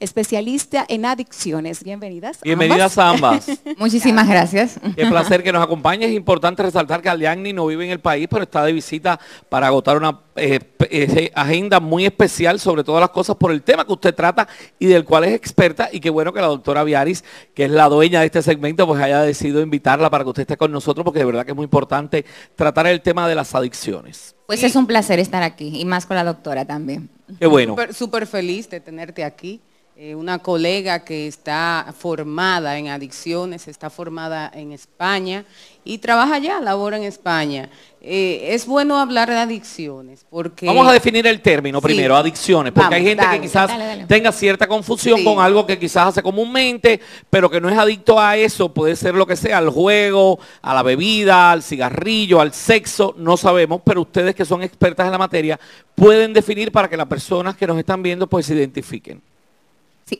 especialista en adicciones. Bienvenidas. Bienvenidas A ambas. Muchísimas gracias. Qué placer que nos acompañe. Es importante resaltar que Aliagni no vive en el país, pero está de visita para agotar una eh, agenda muy especial sobre todas las cosas por el tema que usted trata y del cual es experta. Y qué bueno que la doctora Viaris, que es la dueña de este segmento, pues haya decidido invitarla para que usted esté con nosotros, porque de verdad que es muy importante tratar el tema de las adicciones. Pues es un placer estar aquí y más con la doctora también. Qué bueno. Súper feliz de tenerte aquí. Eh, una colega que está formada en adicciones, está formada en España y trabaja ya, labora en España. Eh, es bueno hablar de adicciones porque... Vamos a definir el término primero, adicciones, porque hay gente que quizás tenga cierta confusión con algo que quizás hace comúnmente, pero que no es adicto a eso, puede ser lo que sea, al juego, a la bebida, al cigarrillo, al sexo, no sabemos, pero ustedes que son expertas en la materia pueden definir para que las personas que nos están viendo pues se identifiquen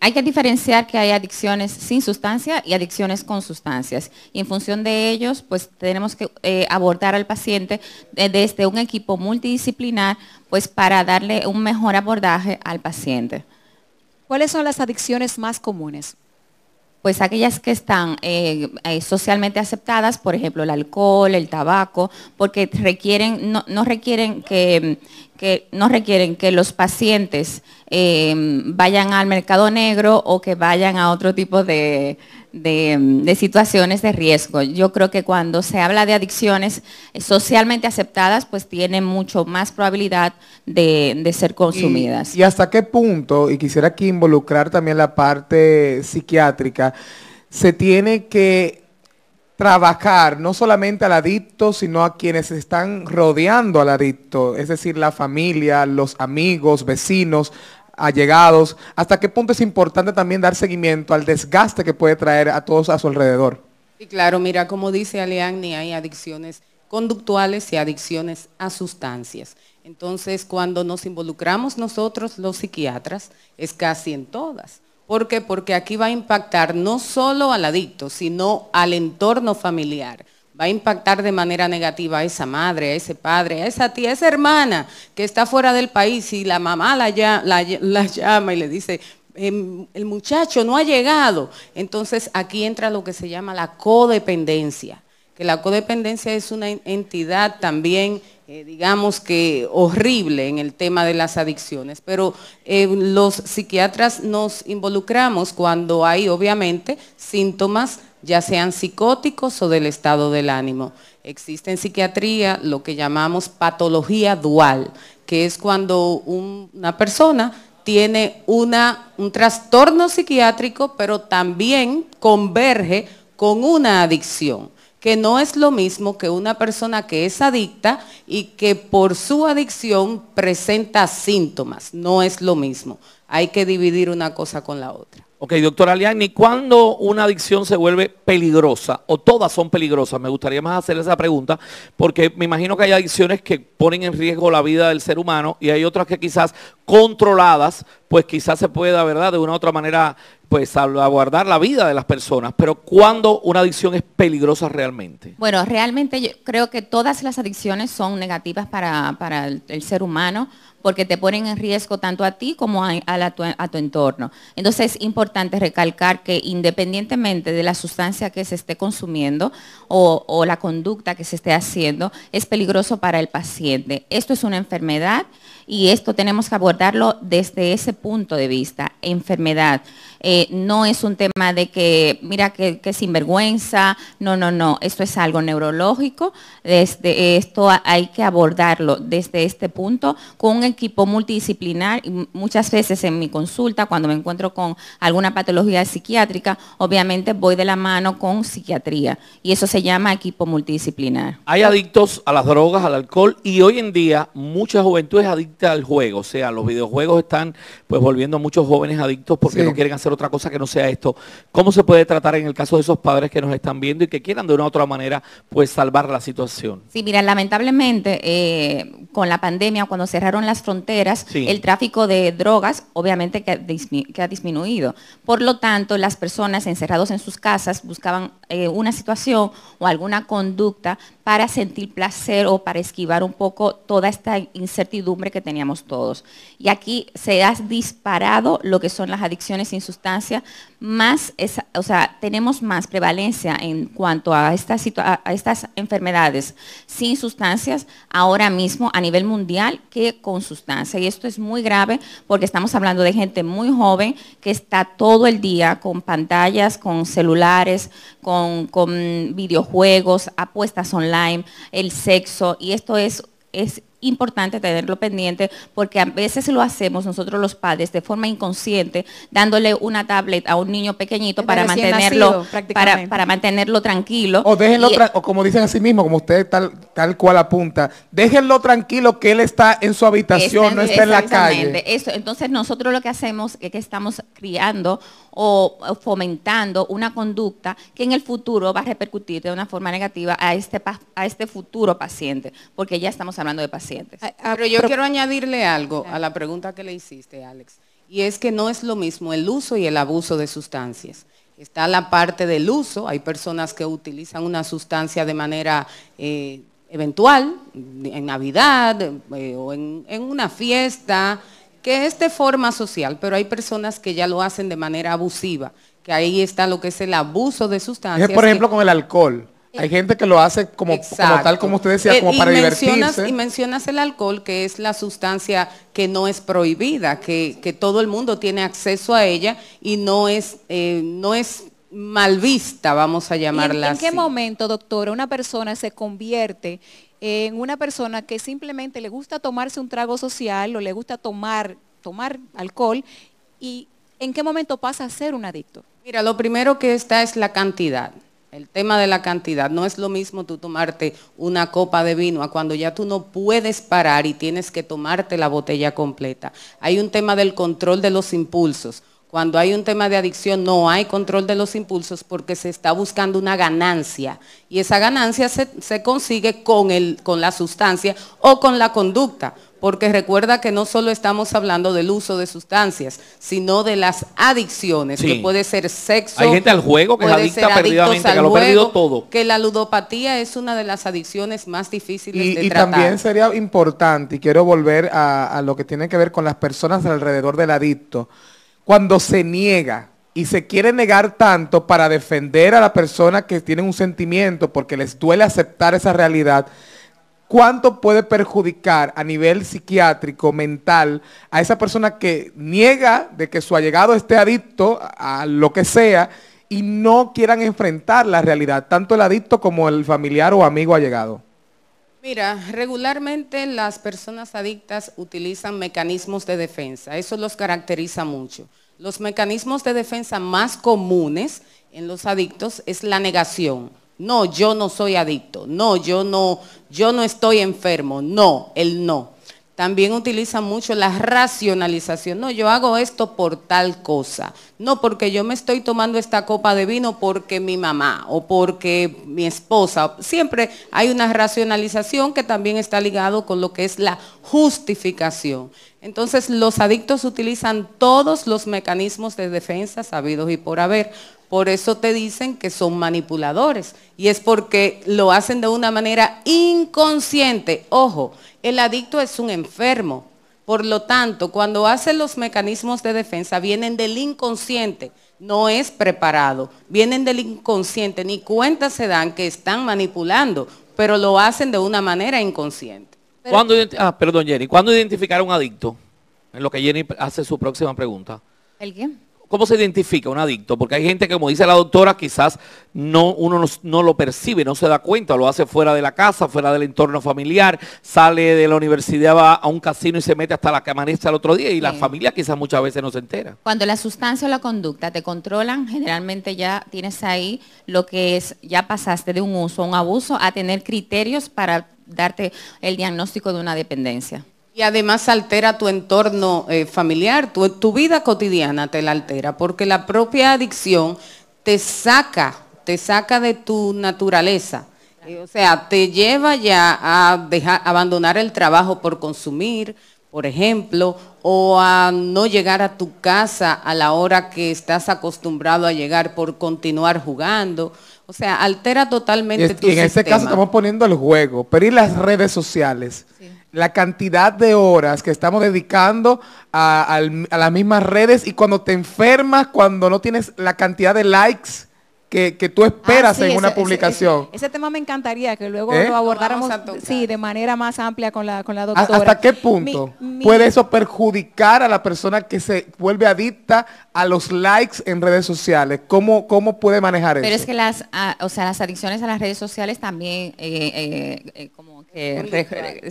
hay que diferenciar que hay adicciones sin sustancia y adicciones con sustancias. en función de ellos, pues tenemos que eh, abordar al paciente desde este, un equipo multidisciplinar, pues para darle un mejor abordaje al paciente. ¿Cuáles son las adicciones más comunes? Pues aquellas que están eh, eh, socialmente aceptadas, por ejemplo el alcohol, el tabaco, porque requieren, no requieren que, que no requieren que los pacientes em, vayan al mercado negro o que vayan a otro tipo em, de, situaciones de riesgo. Yo creo que cuando se habla de adicciones eh, socialmente aceptadas, pues tienen mucho más probabilidad de, ser consumidas. Y, y hasta qué punto, y quisiera aquí involucrar también la parte psiquiátrica, se tiene que trabajar no solamente al adicto, sino a quienes están rodeando al adicto, es decir, la familia, los amigos, vecinos, allegados. ¿Hasta qué punto es importante también dar seguimiento al desgaste que puede traer a todos a su alrededor? Y claro, mira, como dice Aleagni, hay adicciones conductuales y adicciones a sustancias. Entonces, cuando nos involucramos nosotros los psiquiatras, es casi en todas. ¿Por qué? Porque aquí va a impactar no solo al adicto, sino al entorno familiar. Va a impactar de manera negativa a esa madre, a ese padre, a esa tía, a esa hermana que está fuera del país y la mamá la, llama, llama y le dice, em, el muchacho no ha llegado. Entonces aquí entra lo que se llama la codependencia, que la codependencia es una entidad también eh, digamos que horrible en el tema de las adicciones, pero eh, los psiquiatras nos involucramos cuando hay obviamente síntomas ya sean psicóticos o del estado del ánimo. Existe en psiquiatría lo que llamamos patología dual, que es cuando una persona tiene un trastorno psiquiátrico, pero también converge con una adicción que no es lo mismo que una persona que es adicta y que por su adicción presenta síntomas. No es lo mismo. Hay que dividir una cosa con la otra. Ok, doctora Liani, ¿cuándo una adicción se vuelve peligrosa? O todas son peligrosas. Me gustaría más hacer esa pregunta, porque me imagino que hay adicciones que ponen en riesgo la vida del ser humano y hay otras que quizás controladas, pues quizás se pueda, ¿verdad?, de una u otra manera pues salvaguardar la vida de las personas, pero ¿cuándo una adicción es peligrosa realmente? Bueno, realmente yo creo que todas las adicciones son negativas para, el, ser humano porque te ponen en riesgo tanto a ti como a, tu entorno. Entonces es importante recalcar que independientemente de la sustancia que se esté consumiendo o, o la conducta que se esté haciendo, es peligroso para el paciente. Esto es una enfermedad y esto tenemos que abordarlo desde ese punto de vista, enfermedad. Eh, no es un tema de que, mira, que, sinvergüenza, no, no, no, esto es algo neurológico, desde esto hay que abordarlo desde este punto con un equipo multidisciplinar muchas veces en mi consulta, cuando me encuentro con alguna patología psiquiátrica, obviamente voy de la mano con psiquiatría y eso se llama equipo multidisciplinar. Hay adictos a las drogas, al alcohol y hoy en día mucha juventud es adicta al juego, o sea, los videojuegos están pues volviendo a muchos jóvenes adictos porque no quieren hacer otra cosa que no sea esto. ¿Cómo se puede tratar en el caso de esos padres que nos están viendo y que quieran de una u otra manera pues salvar la situación? Sí, mira, lamentablemente eh, con la pandemia, cuando cerraron las fronteras, el tráfico de drogas obviamente que ha, disminuido. Por lo tanto, las personas encerradas en sus casas buscaban eh, una situación o alguna conducta para sentir placer o para esquivar un poco toda esta incertidumbre que teníamos todos. Y aquí se ha disparado lo que son las adicciones insustanciales más, o sea, tenemos más prevalencia en cuanto a estas, a estas enfermedades sin sustancias ahora mismo a nivel mundial que con sustancia. Y esto es muy grave porque estamos hablando de gente muy joven que está todo el día con pantallas, con celulares, con, con videojuegos, apuestas online, el sexo, y esto es es importante tenerlo pendiente porque a veces lo hacemos nosotros los padres de forma inconsciente, dándole una tablet a un niño pequeñito para mantenerlo, para, mantenerlo tranquilo. O déjenlo, o como dicen a sí mismo, como usted tal, tal cual apunta, déjenlo tranquilo que él está en su habitación, no está en la calle. Eso. Entonces nosotros lo que hacemos es que estamos criando o fomentando una conducta que en el futuro va a repercutir de una forma negativa a este, a este futuro paciente, porque ya estamos hablando de pacientes pero yo quiero añadirle algo a la pregunta que le hiciste, Alex, y es que no es lo mismo el uso y el abuso de sustancias. Está la parte del uso, hay personas que utilizan una sustancia de manera eh, eventual, en Navidad eh, o en, una fiesta, que es de forma social, pero hay personas que ya lo hacen de manera abusiva, que ahí está lo que es el abuso de sustancias. por ejemplo con el alcohol. Hay gente que lo hace como, tal como usted decía, eh, como para divertirse. y mencionas el alcohol, que es la sustancia que no es prohibida, que, todo el mundo tiene acceso a ella y no es, eh, no es mal vista, vamos a llamarla. así. en qué momento, doctora, una persona se convierte en una persona que simplemente le gusta tomarse un trago social o le gusta tomar, tomar alcohol y en qué momento pasa a ser un adicto? Mira, lo primero que está es la cantidad. El tema de la cantidad, no es lo mismo tú tomarte una copa de vino a cuando ya tú no puedes parar y tienes que tomarte la botella completa. Hay un tema del control de los impulsos. Cuando hay un tema de adicción no hay control de los impulsos porque se está buscando una ganancia y esa ganancia se, se consigue con, el, con la sustancia o con la conducta porque recuerda que no solo estamos hablando del uso de sustancias, sino de las adicciones, que puede ser sexo. Hay gente al juego que es adicta perdidamente, al perdido todo. Que la ludopatía es una de las adicciones más difíciles de tratar. Y también sería importante, y quiero volver a, a lo que tiene que ver con las personas alrededor del adicto, cuando se niega, y se quiere negar tanto para defender a la persona que tiene un sentimiento porque les duele aceptar esa realidad, cuánto puede perjudicar a nivel psiquiátrico, mental, a esa persona que niega de que su allegado esté adicto a lo que sea y no quieran enfrentar la realidad, tanto el adicto como el familiar o amigo allegado. Mira, regularmente las personas adictas utilizan mecanismos de defensa, eso los caracteriza mucho. Los mecanismos de defensa más comunes en los adictos es la negación, no, yo no soy adicto. No, yo no, yo no estoy enfermo. No, el no. También utiliza mucho la racionalización. No, yo hago esto por tal cosa. No, porque yo me estoy tomando esta copa de vino porque mi mamá o porque mi esposa. Siempre hay una racionalización que también está ligado con lo que es la justificación. Entonces los adictos utilizan todos los mecanismos de defensa sabidos y por haber. Por eso te dicen que son manipuladores y es porque lo hacen de una manera inconsciente. Ojo, el adicto es un enfermo. Por lo tanto, cuando hacen los mecanismos de defensa vienen del inconsciente, no es preparado, vienen del inconsciente, ni cuenta se dan que están manipulando, pero lo hacen de una manera inconsciente. ¿Cuándo ah, Jenny. ¿Cuándo identificar a un adicto? En lo que Jenny hace su próxima pregunta. ¿El qué? ¿Cómo se identifica un adicto? Porque hay gente que, como dice la doctora, quizás no, uno no, lo percibe, no se da cuenta, lo hace fuera de la casa, fuera del entorno familiar, sale de la universidad, va a un casino y se mete hasta la que el al otro día y la familia quizás muchas veces no se entera. Cuando la sustancia o la conducta te controlan, generalmente ya tienes ahí lo que es, ya pasaste de un uso, un abuso, a tener criterios para darte el diagnóstico de una dependencia. Y además altera tu entorno eh, familiar, tu, vida cotidiana te la altera, porque la propia adicción te saca, te saca de tu naturaleza. Eh, o sea, te lleva ya a abandonar el trabajo por consumir, por ejemplo, o a no llegar a tu casa a la hora que estás acostumbrado a llegar por continuar jugando. O sea, altera totalmente y tu y en este caso estamos poniendo el juego, pero ¿y las redes sociales? Sí la cantidad de horas que estamos dedicando a, las mismas redes y cuando te enfermas, cuando no tienes la cantidad de likes que, tú esperas ah, en una publicación. Ese, tema me encantaría que luego ¿Eh? lo abordáramos sí, de manera más amplia con la, con la doctora. ¿Hasta qué punto puede eso perjudicar a la persona que se vuelve adicta a los likes en redes sociales? ¿Cómo, cómo puede manejar eso? Pero es que las, o sea, las adicciones a las redes sociales también, eh, eh, como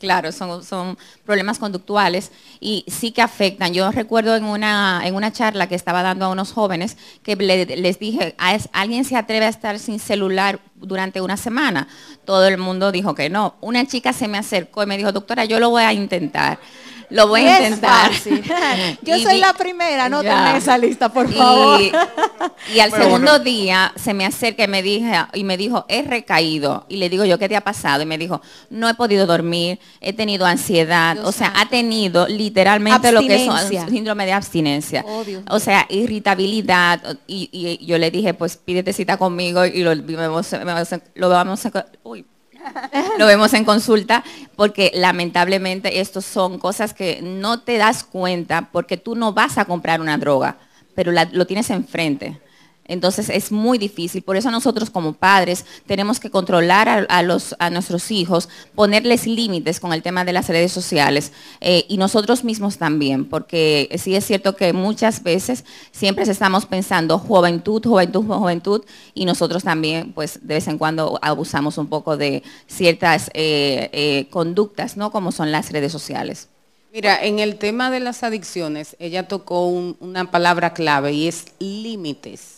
claro, son, son problemas conductuales y sí que afectan. Yo recuerdo en una, en una charla que estaba dando a unos jóvenes que les dije, a ah, alguien se atreve a estar sin celular durante una semana? Todo el mundo dijo que no. Una chica se me acercó y me dijo, doctora, yo lo voy a intentar. Lo voy a intentar. Yo soy la primera, no tenés esa lista, por favor. Y, al segundo día se me acerca y me, y me dijo, he recaído. Y le digo yo, ¿qué te ha pasado? Y me dijo, no he podido dormir, he tenido ansiedad. o sea, ha tenido literalmente lo que es síndrome de abstinencia. Oh, o sea, irritabilidad. Y, yo le dije, pues pídete cita conmigo y lo, lo vamos a... Uy, lo vemos en consulta, porque lamentablemente estos son cosas que no te das cuenta porque tú no vas a comprar una droga, pero lo tienes enfrente. Entonces es muy difícil. Por eso nosotros como padres tenemos que controlar a, nuestros hijos, ponerles límites con el tema de las redes sociales eh, y nosotros mismos también, porque sí es cierto que muchas veces siempre estamos pensando juventud, juventud, juventud y nosotros también pues de vez en cuando abusamos un poco de ciertas eh, eh, conductas, ¿no? Como son las redes sociales. Mira, en el tema de las adicciones, ella tocó una palabra clave y es límites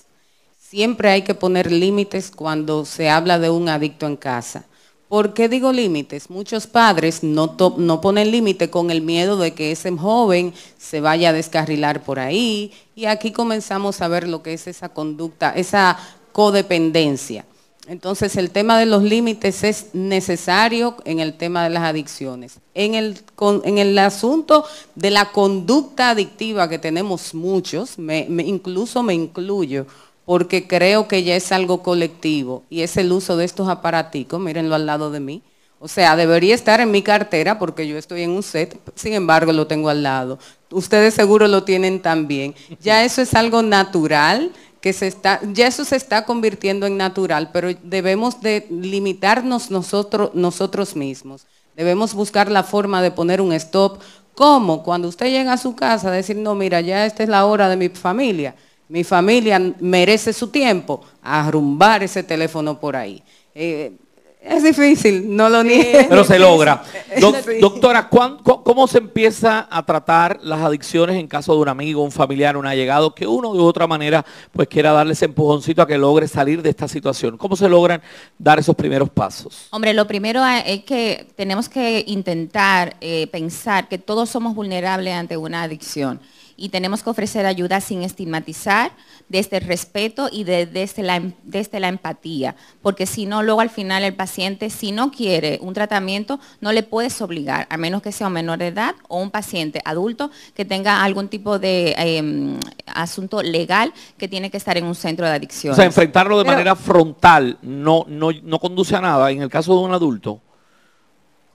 siempre hay que poner límites cuando se habla de un adicto en casa. ¿Por qué digo límites? Muchos padres no, ponen límite con el miedo de que ese joven se vaya a descarrilar por ahí y aquí comenzamos a ver lo que es esa conducta, esa codependencia. Entonces el tema de los límites es necesario en el tema de las adicciones. En el, asunto de la conducta adictiva que tenemos muchos, incluso me incluyo, porque creo que ya es algo colectivo y es el uso de estos aparaticos, mírenlo al lado de mí. O sea, debería estar en mi cartera porque yo estoy en un set, sin embargo lo tengo al lado. Ustedes seguro lo tienen también. Ya eso es algo natural, que se está, ya eso se está convirtiendo en natural, pero debemos de limitarnos nosotros, nosotros mismos. Debemos buscar la forma de poner un stop. ¿Cómo? Cuando usted llega a su casa, decir, no, mira, ya esta es la hora de mi familia mi familia merece su tiempo, a arrumbar ese teléfono por ahí. Eh, es difícil, no lo niego. Pero se logra. doctora, ¿cómo se empieza a tratar las adicciones en caso de un amigo, un familiar, un allegado, que uno de otra manera pues quiera darle ese empujoncito a que logre salir de esta situación? ¿Cómo se logran dar esos primeros pasos? Hombre, lo primero es que tenemos que intentar eh, pensar que todos somos vulnerables ante una adicción y tenemos que ofrecer ayuda sin estigmatizar, desde el este respeto y desde, este la, este la empatía, porque si no, luego al final el paciente, si no quiere un tratamiento, no le puedes obligar, a menos que sea un menor de edad o un paciente adulto que tenga algún tipo de em, asunto legal que tiene que estar en un centro de adicción. O sea, enfrentarlo de manera frontal no, no conduce a nada en el caso de un adulto.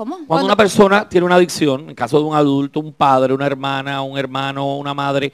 Cuando, Cuando una persona tiene una adicción, en caso de un adulto, un padre, una hermana, un hermano, una madre,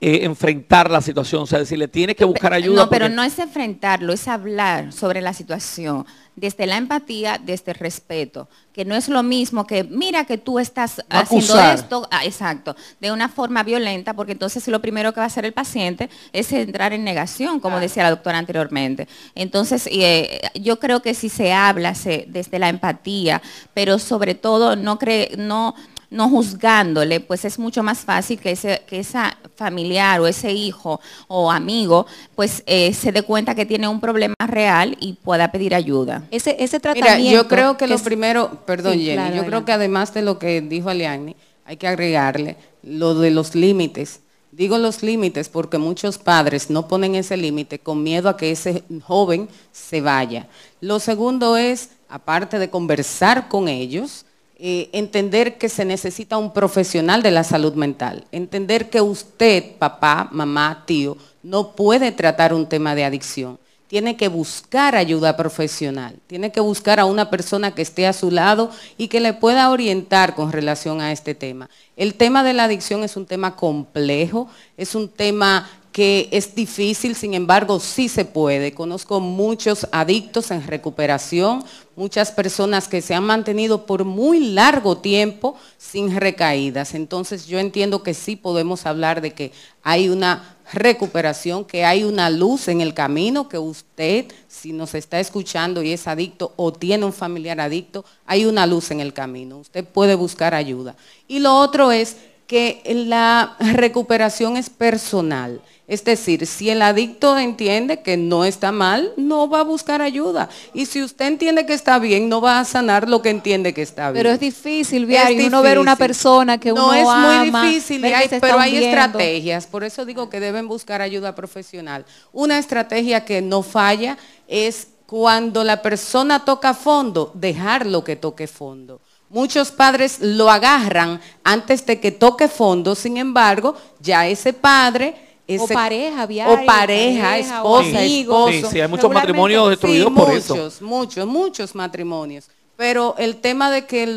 eh, enfrentar la situación, o sea, decirle, tiene que buscar ayuda. No, pero no es enfrentarlo, es hablar sobre la situación, desde la empatía, desde el respeto, que no es lo mismo que, mira que tú estás haciendo esto, ah, exacto, de una forma violenta, porque entonces lo primero que va a hacer el paciente es entrar en negación, como decía la doctora anteriormente. Entonces, eh, yo creo que si se habla desde la empatía, pero sobre todo no, cree, no no juzgándole, pues es mucho más fácil que, ese, esa familiar o ese hijo o amigo pues eh, se dé cuenta que tiene un problema real y pueda pedir ayuda. Ese, tratamiento... Mira, yo creo que, lo primero, perdón Jenny, yo creo que además de lo que dijo Aliani, hay que agregarle lo de los límites. Digo los límites porque muchos padres no ponen ese límite con miedo a que ese joven se vaya. Lo segundo es, aparte de conversar con ellos, eh, entender que se necesita un profesional de la salud mental, entender que usted, papá, mamá, tío, no puede tratar un tema de adicción. Tiene que buscar ayuda profesional, tiene que buscar a una persona que esté a su lado y que le pueda orientar con relación a este tema. El tema de la adicción es un tema complejo, es un tema que es difícil, sin embargo, sí se puede. Conozco muchos adictos en recuperación, muchas personas que se han mantenido por muy largo tiempo sin recaídas. Entonces yo entiendo que sí podemos hablar de que hay una recuperación, que hay una luz en el camino, que usted, si nos está escuchando y es adicto o tiene un familiar adicto, hay una luz en el camino. Usted puede buscar ayuda. Y lo otro es que la recuperación es personal. Es decir, si el adicto entiende que no está mal, no va a buscar ayuda. Y si usted entiende que está bien, no va a sanar lo que entiende que está bien. Pero es difícil, vi uno ver una persona que no, ama. No, es muy difícil, pero hay estrategias. Por eso digo que deben buscar ayuda profesional. Una estrategia que no falla es cuando la persona toca fondo, dejar lo que toque fondo. Muchos padres lo agarran antes de que toque fondo, sin embargo, ya ese padre... Ese, pareja, O pareja, esposa, sí, Sí, hay muchos matrimonios destruidos por eso. Muchos, muchos, muchos matrimonios. Pero el tema de que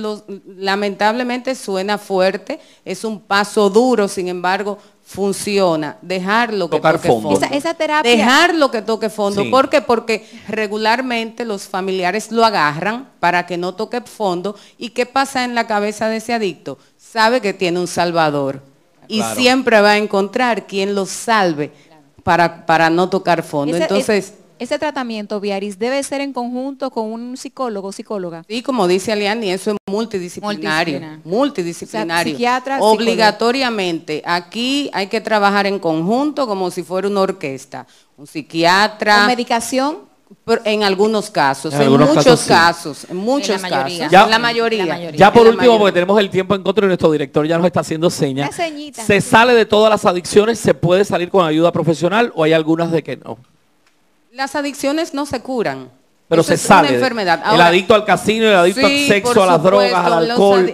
lamentablemente suena fuerte, es un paso duro, sin embargo, funciona. dejarlo que toque fondo. Esa, que toque fondo. Porque regularmente los familiares lo agarran para que no toque fondo. ¿Y qué pasa en la cabeza de ese adicto? Sabe que tiene un salvador. Y siempre va a encontrar quien lo salve para, para no tocar fondo. Entonces. Ese tratamiento, Viaris, debe ser en conjunto con un psicólogo psicóloga. Sí, como dice Aliani, eso es multidisciplinario. Multidisciplinario. psiquiatra, Obligatoriamente. Aquí hay que trabajar en conjunto como si fuera una orquesta. Un psiquiatra. medicación? en algunos casos, en, muchos casos, en muchos la casos. en la mayoría. Ya por último, porque tenemos el tiempo en contra y nuestro director ya nos está haciendo señas. Se sale de todas las adicciones, se puede salir con ayuda profesional o hay algunas de que no. Las adicciones no se curan. Pero se sale. Una enfermedad. el adicto al casino, el adicto al sexo, a las drogas, al alcohol,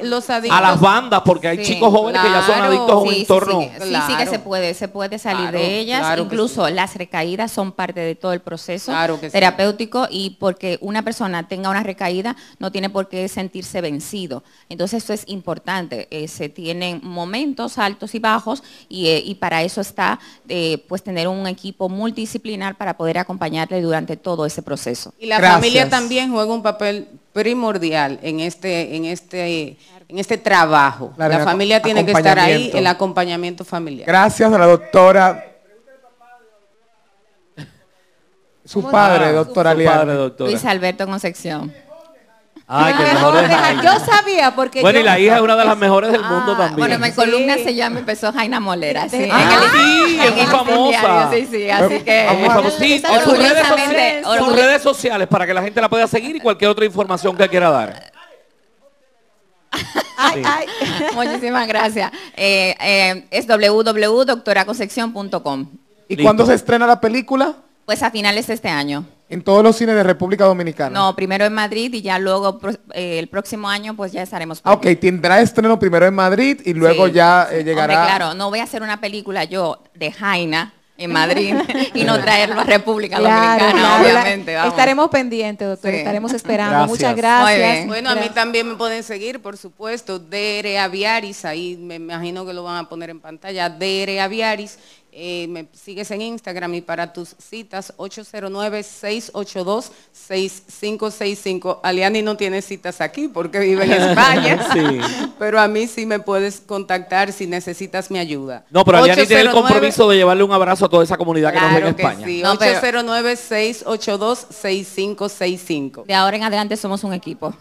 a las bandas, porque hay chicos jóvenes que ya son adictos a un entorno. Sí, sí, que se puede, se puede salir de ellas. Incluso las recaídas son parte de todo el proceso terapéutico y porque una persona tenga una recaída no tiene por qué sentirse vencido. Entonces eso es importante. Eh, se tienen momentos altos y bajos y, eh, para eso está eh, pues tener un equipo multidisciplinar para poder acompañarle durante todo ese proceso. Y la familia también juega un papel primordial en este, en este, en este trabajo. la familia tiene que estar ahí, el acompañamiento familiar. Gracias a la doctora. Su padre, doctora doctor Luis Alberto Concepción. Yo sabía porque Bueno, y la hija es una de las mejores del mundo ah, también. Bueno, mi columna se llama Empezó Jaina Molera. Sí, ah, es muy famosa. Sí, sí, eh, así que. Sí, sus redes, sociales, para que la gente la pueda seguir y cualquier otra información que quiera dar. Ay, Muchísimas gracias. Eh, eh, es www.doctoracosección.com. ¿Y cuándo se estrena la película? Pues a finales de este año. En todos los cines de República Dominicana. No, primero en Madrid y ya luego eh, el próximo año pues ya estaremos. Ah, ok, tendrá estreno primero en Madrid y luego ya eh, llegará. claro, no voy a hacer una película yo de Jaina en Madrid y no traerlo a República Dominicana, obviamente. Estaremos pendientes, doctor, estaremos esperando. Muchas gracias. Bueno, a mí también me pueden seguir, por supuesto, Dere Aviaris, ahí me imagino que lo van a poner en pantalla, Dere Aviaris me sigues en Instagram y para tus citas 809-682-6565. Aliani no tiene citas aquí porque vive en España, sí. pero a mí sí me puedes contactar si necesitas mi ayuda. No, pero Aliani tiene el compromiso de llevarle un abrazo a toda esa comunidad que nos ve en España. 809-682-6565. De ahora en adelante somos un equipo.